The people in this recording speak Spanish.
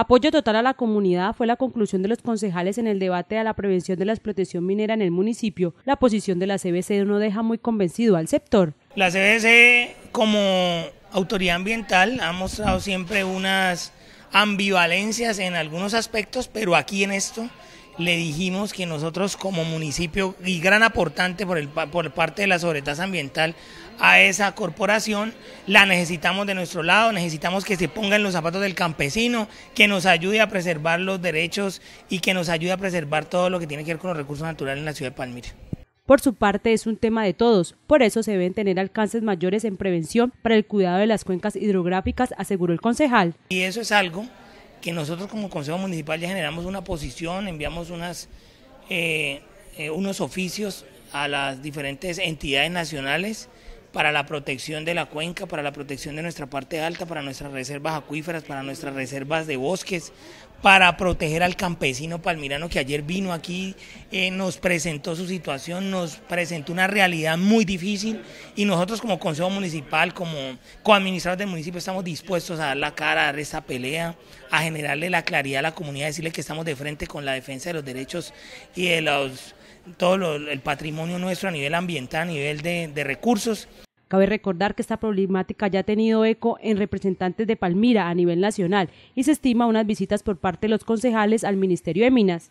Apoyo total a la comunidad fue la conclusión de los concejales en el debate a la prevención de la explotación minera en el municipio. La posición de la CBC no deja muy convencido al sector. La CBC como autoridad ambiental ha mostrado siempre unas ambivalencias en algunos aspectos, pero aquí en esto le dijimos que nosotros como municipio y gran aportante por, el, por parte de la sobretasa ambiental a esa corporación, la necesitamos de nuestro lado, necesitamos que se ponga en los zapatos del campesino, que nos ayude a preservar los derechos y que nos ayude a preservar todo lo que tiene que ver con los recursos naturales en la ciudad de Palmira. Por su parte, es un tema de todos, por eso se deben tener alcances mayores en prevención para el cuidado de las cuencas hidrográficas, aseguró el concejal. Y eso es algo que nosotros como Consejo Municipal ya generamos una posición, enviamos unas, eh, eh, unos oficios a las diferentes entidades nacionales para la protección de la cuenca, para la protección de nuestra parte alta, para nuestras reservas acuíferas, para nuestras reservas de bosques, para proteger al campesino palmirano que ayer vino aquí, eh, nos presentó su situación, nos presentó una realidad muy difícil y nosotros como Consejo Municipal, como coadministradores del municipio, estamos dispuestos a dar la cara, a dar esa pelea, a generarle la claridad a la comunidad, decirle que estamos de frente con la defensa de los derechos y de los todo el patrimonio nuestro a nivel ambiental, a nivel de recursos. Cabe recordar que esta problemática ya ha tenido eco en representantes de Palmira a nivel nacional y se estima unas visitas por parte de los concejales al Ministerio de Minas.